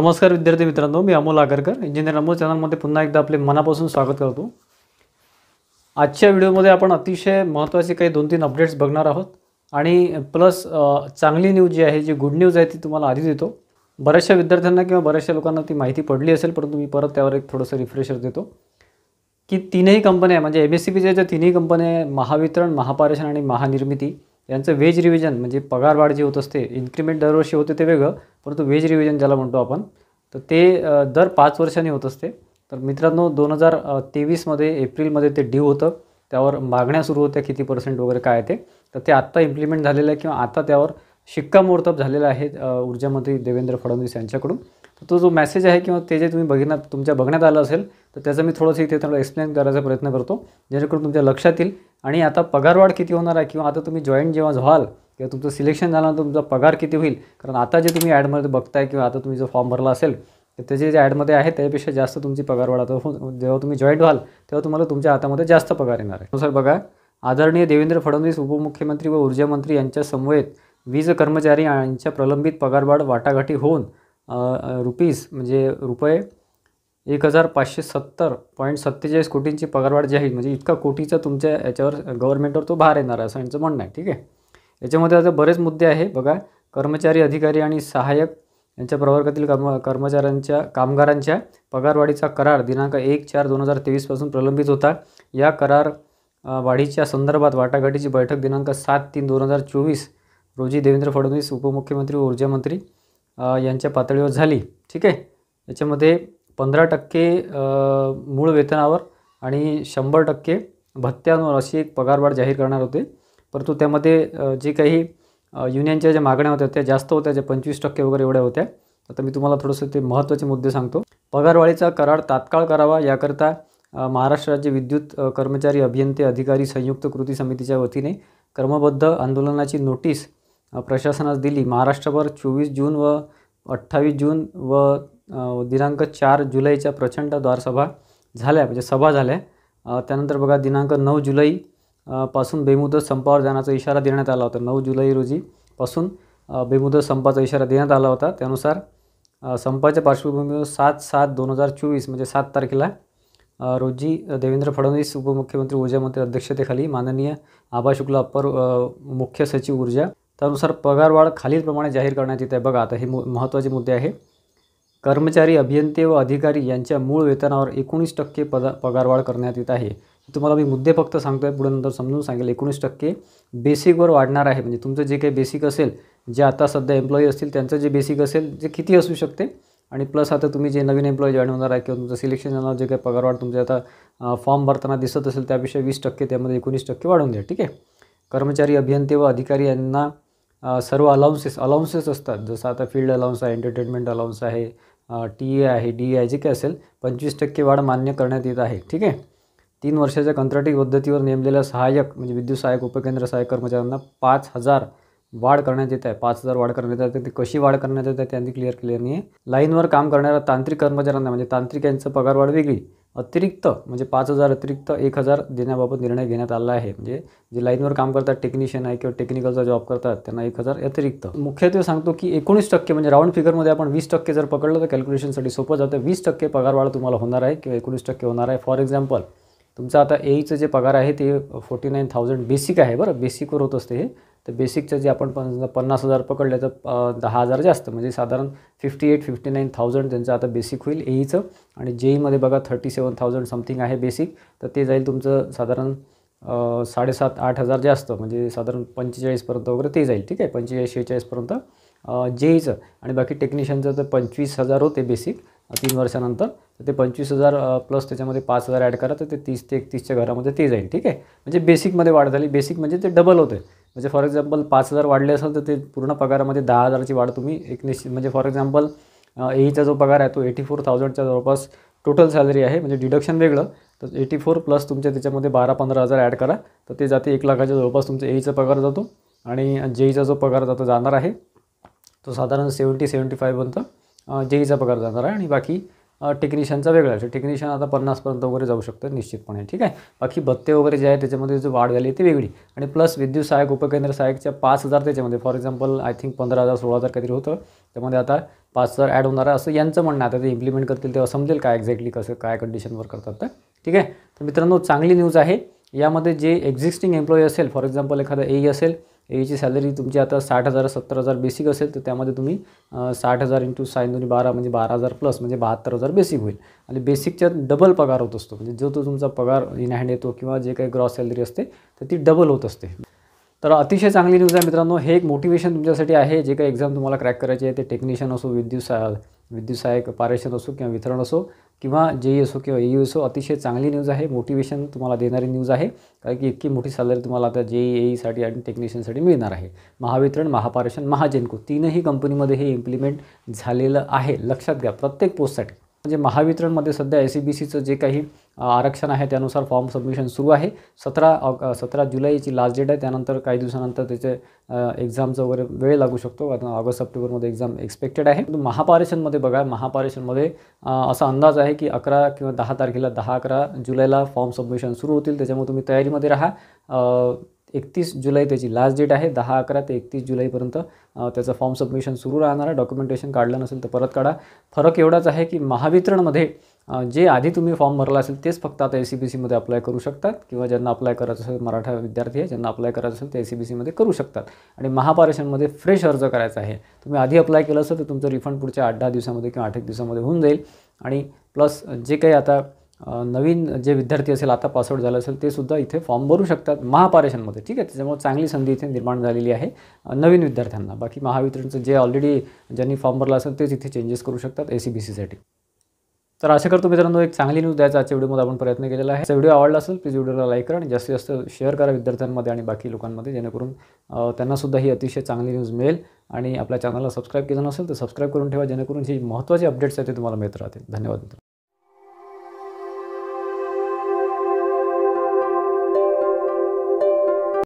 नमस्कार विद्यार्थी मित्रांनो मी अमोल आगरकर इंजिनियर अमोल चॅनलमध्ये पुन्हा एकदा आपले मनापासून स्वागत करतो आजच्या व्हिडिओमध्ये आपण अतिशय महत्त्वाचे काही दोन तीन अपडेट्स बघणार आहोत आणि प्लस चांगली न्यूज जी आहे जी गुड न्यूज आहे ती तुम्हाला आधी देतो बऱ्याचशा विद्यार्थ्यांना किंवा बऱ्याचशा लोकांना ती माहिती पडली असेल परंतु मी परत त्यावर एक थोडंसं रिफ्रेशर देतो की तीनही कंपन्या म्हणजे एम एस सी पीच्या ज्या तिन्ही कंपन्या महावितरण महापारेषण आणि महानिर्मिती यांचं वेज रिव्हिजन म्हणजे पगारवाढ जी होत असते इन्क्रीमेंट दरवर्षी होते ते वेगळं परंतु वेज रिव्हिजन ज्याला म्हणतो आपण तर ते दर पाच वर्षांनी होत असते तर मित्रांनो दोन हजार तेवीसमध्ये एप्रिलमध्ये ते ड्यू होतं त्यावर मागण्या सुरू होत्या किती पर्सेंट वगैरे काय ते तर ते आत्ता इम्प्लिमेंट झालेलं आहे किंवा आता त्यावर शिक्कामोर्तब झालेला आहे ऊर्जामंत्री देवेंद्र फडणवीस यांच्याकडून तर तो जो मेसेज आहे किंवा ते जे तुम्ही बघण्यात तुमच्या बघण्यात आलं असेल तर त्याचं मी थोडंसं इथे थोडं एक्सप्लेन करायचा प्रयत्न करतो जेणेकरून तुमच्या लक्षात येईल आणि आता पगारवाढ किती होणार आहे किंवा आता तुम्ही जॉईंट जेव्हा व्हाल किंवा तुमचं सिलेक्शन झालं तुमचा पगार किती होईल कारण आता जे तुम्ही ॲडमध्ये बघताय किंवा आता तुम्ही जो फॉर्म भरला असेल तर त्याचे जे ॲडमध्ये आहे त्यापेक्षा जास्त तुमची पगारवाढ आता हो, जेव्हा तुम्ही जॉईंट व्हाल तेव्हा तुम्हाला तुमच्या हातामध्ये जास्त पगार येणार आहे सर बघा आदरणीय देवेंद्र फडणवीस उपमुख्यमंत्री व ऊर्जामंत्री यांच्या समवेत वीज कर्मचारी यांच्या प्रलंबित पगारवाढ वाटाघाटी होऊन रुपीज म्हणजे रुपये एक हजार पाचशे सत्तर पॉईंट सत्तेचाळीस कोटींची पगारवाढ जी आहे म्हणजे इतका कोटीचा तुमच्या याच्यावर गव्हर्नमेंटवर तो भार येणार आहे असं यांचं म्हणणं आहे ठीक आहे याच्यामध्ये आता बरेच मुद्दे आहे बघा कर्मचारी अधिकारी आणि सहाय्यक यांच्या प्रवर्गातील कर्म कर्मचाऱ्यांच्या कामगारांच्या पगारवाढीचा करार दिनांक एक चार दोन हजार तेवीसपासून प्रलंबित होता या करार वाढीच्या संदर्भात वाटाघाटीची बैठक दिनांक सात तीन दोन हजार चोवीस रोजी देवेंद्र फडणवीस उपमुख्यमंत्री ऊर्जामंत्री यांच्या पातळीवर झाली ठीक आहे याच्यामध्ये पंधरा टक्के मूळ वेतनावर आणि शंभर टक्के भत्त्यांवर अशी एक पगारवाढ जाहीर करणार होते परंतु त्यामध्ये जे काही युनियनच्या ज्या मागण्या होत्या त्या जास्त होत्या ज्या पंचवीस टक्के वगैरे एवढ्या होत्या आता मी तुम्हाला थोडंसं ते महत्त्वाचे मुद्दे सांगतो पगारवाढीचा करार तात्काळ करावा याकरता महाराष्ट्र राज्य विद्युत कर्मचारी अभियंते अधिकारी संयुक्त कृती समितीच्या वतीने क्रमबद्ध आंदोलनाची नोटीस प्रशासनास दिली महाराष्ट्रभर चोवीस जून व अठ्ठावीस जून व दिनांक चार जुलैच्या प्रचंड द्वारसभा झाल्या म्हणजे सभा झाल्या त्यानंतर बघा दिनांक नऊ जुलै पासून बेमुदत संपावर जाण्याचा इशारा देण्यात आला होता नऊ जुलै रोजी पासून बेमुदत संपाचा इशारा देण्यात आला होता त्यानुसार संपाच्या पार्श्वभूमीवर सात सात दोन हजार चोवीस म्हणजे सात तारखेला रोजी देवेंद्र फडणवीस उपमुख्यमंत्री ऊर्जामंत्री अध्यक्षतेखाली माननीय आभा शुक्ला अप्पर मुख्य सचिव ऊर्जा त्यानुसार पगारवाढ खालीलप्रमाणे जाहीर करण्यात येत आहे बघा आता हे मु महत्त्वाचे मुद्दे आहे कर्मचारी अभियंते व अधिकारी यांच्या मूळ वेतनावर एकोणीस टक्के पदा पगारवाढ करण्यात येत आहे तुम्हाला मी मुद्दे फक्त सांगतो आहे पुढे नंतर समजून सांगेल एकोणीस टक्के बेसिकवर वाढणार आहे म्हणजे तुमचं जे काही बेसिक असेल जे आता सध्या एम्प्लॉई असतील त्यांचं जे बेसिक असेल जे किती असू शकते आणि प्लस आता तुम्ही जे नवीन एम्प्लॉई जॉईन होणार आहे किंवा तुमचं सिलेक्शन जाणार जे काही पगारवाढ तुमचे आता फॉर्म भरताना दिसत असेल त्यापेक्षा वीस टक्के त्यामध्ये एकोणीस टक्के वाढवून द्या ठीक आहे कर्मचारी अभियंते व अधिकारी यांना सर्व अलाउन्सेस अलाउन्सेस असतात जसं आता फील्ड अलाउन्स आहे एंटरटेनमेंट अलाउन्स आहे टी ए आहे डी ए आहे जे काय असेल पंचवीस टक्के वाढ मान्य करण्यात येत आहे ठीक आहे तीन वर्षाच्या कंत्राटी पद्धतीवर नेमलेल्या सहाय्यक म्हणजे विद्युत सहाय्यक उपकेंद्र सहाय्यक कर्मचाऱ्यांना पाच हजार वाढ करण्यात येत आहे पाच हजार वाढ करण्यात आहे ती कशी वाढ करण्यात आहे त्यांनी क्लिअर केली आहे लाईनवर काम करणाऱ्या तांत्रिक कर्मचाऱ्यांना म्हणजे तांत्रिक यांचं वाढ वेगळी अतिरिक्त म्हणजे पाच हजार अतिरिक्त एक हजार देण्याबाबत निर्णय घेण्यात आला आहे म्हणजे जे लाईनवर काम करतात टेक्निशियन आहे किंवा टेक्निकलचा जॉब करतात त्यांना एक हजार अतिरिक्त मुख्यत्वे सांगतो की एकोणीस टक्के म्हणजे राऊंड फिगरमध्ये आपण वीस टक्के जर पकडलं तर कॅल्क्युलेशनसाठी सोपं जातं वीस टक्के पगारवाढ तुम्हाला होणार आहे किंवा एकोणीस टक्के होणार आहे फॉर एक्झाम्पल तुमचं आता एईचं e जे पगार आहे ते फोर्टी नाईन थाउजंड बेसिक आहे बरं बेसिकवर होत असते हे तर बेसिकचं जे आपण पण पन्नास हजार पकडले तर दहा हजार जास्त म्हणजे साधारण fifty eight fifty nine thousand त्यांचं आता बेसिक होईल एईचं e आणि जेईमध्ये e बघा थर्टी सेवन थाउजंड समथिंग आहे बेसिक तर ते जाईल तुमचं साधारण साडेसात आठ हजार जास्त म्हणजे साधारण पंचेचाळीसपर्यंत वगैरे ते जाईल ठीक आहे पंचेचाळीस शेहेचाळीसपर्यंत जेईचं e आणि बाकी टेक्निशियनचं तर पंचवीस हजार होते बेसिक तीन वर्षानंतर तर ते पंचवीस हजार प्लस त्याच्यामध्ये पाच हजार ॲड करा तर ते तीस ते एकतीसच्या घरामध्ये ते जाईल ठीक आहे म्हणजे बेसिकमध्ये वाढ झाली बेसिक म्हणजे ते डबल होते म्हणजे फॉर एक्झाम्पल पाच हजार वाढले असेल तर ते पूर्ण पगारामध्ये दहा हजाराची वाढ तुम्ही एक निश्चित म्हणजे फॉर एक्झाम्पल एईचा e जो पगार आहे तो एटी फोर थाउजंडच्या जवळपास टोटल सॅलरी आहे म्हणजे डिडक्शन वेगळं तर एटी फोर प्लस तुमच्या त्याच्यामध्ये बारा पंधरा हजार ॲड करा तर ते जाते एक लाखाच्या जवळपास तुमचा एईचा e पगार जातो आणि जेईचा e जो पगार जातो जाणार आहे तो साधारण सेवन्टी सेवन्टी फायपर्यंत जेईचा पगार जाणार आहे आणि बाकी टेक्निशियनचा वेगळा असेल टेक्निशियन आता पन्नासपर्यंत वगैरे जाऊ शकतं निश्चितपणे ठीक आहे बाकी भत्ते वगैरे जे आहे त्याच्यामध्ये जो वाढ झाली ती वेगळी आणि प्लस विद्युत सहाय्यक उपकेंद्र सहाय्यकच्या पाच हजार त्याच्यामध्ये फॉर एक्झाम्पल आय थिंक पंधरा हजार सोळा हजार काहीतरी होतं त्यामध्ये आता पाच हजार ॲड होणार आहे असं यांचं म्हणणं आता ते इम्प्लिमेंट करतील तेव्हा समजेल काय एक्झॅक्टली कसं काय कंडिशनवर करतात तर ठीक आहे तर मित्रांनो चांगली न्यूज आहे यामध्ये जे एक्झिस्टिंग एम्प्लॉई असेल फॉर एक्झाम्पल एखादा एई असेल याची सॅलरी तुमची आता साठ हजार सत्तर हजार बेसिक असेल तर त्यामध्ये तुम्ही साठ हजार इंटू साईन दोन्ही बारा म्हणजे बारा हजार प्लस म्हणजे बहात्तर हजार बेसिक होईल आणि बेसिकच्या डबल पगार होत असतो म्हणजे जो तो तुमचा पगार इन हँड येतो किंवा जे काही ग्रॉस सॅलरी असते तर ती डबल होत असते तर अतिशय चांगली न्यूज आहे मित्रांनो हे एक मोटिवेशन तुमच्यासाठी आहे जे काही एक्झाम तुम्हाला क्रॅक करायची आहे ते टेक्निशियन असो विद्युत सहा विद्युत सहायक पारेशन असो किंवा वितरण असो किंवा जे असो किंवा ए असो अतिशय चांगली न्यूज आहे मोटिवेशन तुम्हाला देणारी न्यूज आहे कारण की इतकी मोठी सॅलरी तुम्हाला आता जे ईसाठी e आणि टेक्निशियनसाठी मिळणार आहे महावितरण महापारेषण महाजेनको तीनही कंपनीमध्ये हे इम्प्लिमेंट झालेलं आहे लक्षात घ्या प्रत्येक पोस्टसाठी म्हणजे महावितरणमध्ये सध्या एस सी बी सीचं जे काही आरक्षण आहे त्यानुसार फॉर्म सबमिशन सुरू आहे सतरा ऑग सतरा जुलैची लास्ट डेट आहे त्यानंतर काही दिवसानंतर त्याचे एक्झामचा वगैरे वेळ लागू शकतो आता ऑगस्ट सप्टेंबरमध्ये एक्झाम एक्सपेक्टेड आहे महापारेशनमध्ये बघा महापारेशनमध्ये असा अंदाज आहे की अकरा किंवा दहा तारखेला दहा अकरा जुलैला फॉर्म सबमिशन सुरू होतील त्याच्यामुळे तुम्ही तयारीमध्ये राहा एकतीस जुलै त्याची लास्ट डेट आहे दहा अकरा ते एकतीस जुलैपर्यंत त्याचं फॉर्म सबमिशन सुरू राहणार आहे डॉक्युमेंटेशन काढलं नसेल तर परत काढा फरक एवढाच आहे की महावितरणमध्ये जे आधी तुम्ही फॉर्म भरला असेल तेच फक्त आता ए सी बी सीमध्ये अप्लाय करू शकतात किंवा ज्यांना अप्लाय करायचं असेल मराठा विद्यार्थी आहे ज्यांना अप्लाय करायचं असेल ते ए सी बी सीमध्ये करू शकतात आणि महापारेशनमध्ये फ्रेश अर्ज करायचा आहे तुम्ही आधी अप्लाय केलं असेल तर तुमचं रिफंड पुढच्या आठ दहा दिवसामध्ये किंवा आठ एक दिवसामध्ये होऊन जाईल आणि प्लस जे काही आता नवीन जे विद्यार्थी असेल आता पासआउट झालं असेल ते सुद्धा इथे फॉर्म भरू शकतात महापारेशनमध्ये ठीक आहे त्याच्यामुळे चांगली संधी इथे निर्माण झालेली आहे नवीन विद्यार्थ्यांना बाकी महावितरणचं जे ऑलरेडी ज्यांनी फॉर्म भरला असेल तेच इथे चेंजेस करू शकतात ए सी बी सीसाठी तर आशा करतो मित्रांनो एक चांगली न्यूज द्यायचा आजच्या व्हिडिओमध्ये आपण प्रयत्न केलेला आहे व्हिडिओ आवडला असेल प्लीज व्हिडिओला लाईक करा आणि जास्तीत जास्त शेअर करा विद्यार्थ्यांमध्ये आणि बाकी लोकांमध्ये जेणेकरून त्यांना सुद्धा ही अतिशय चांगली न्यूज मिळेल आणि आपल्या चॅनलला सबस्क्राईब केलं नसेल तर सबस्क्राईब करून ठेवा जेणेकरून ही महत्त्वाचे अपडेट्स आहेत ते तुम्हाला मिळत राहतील धन्यवाद मित्रांनो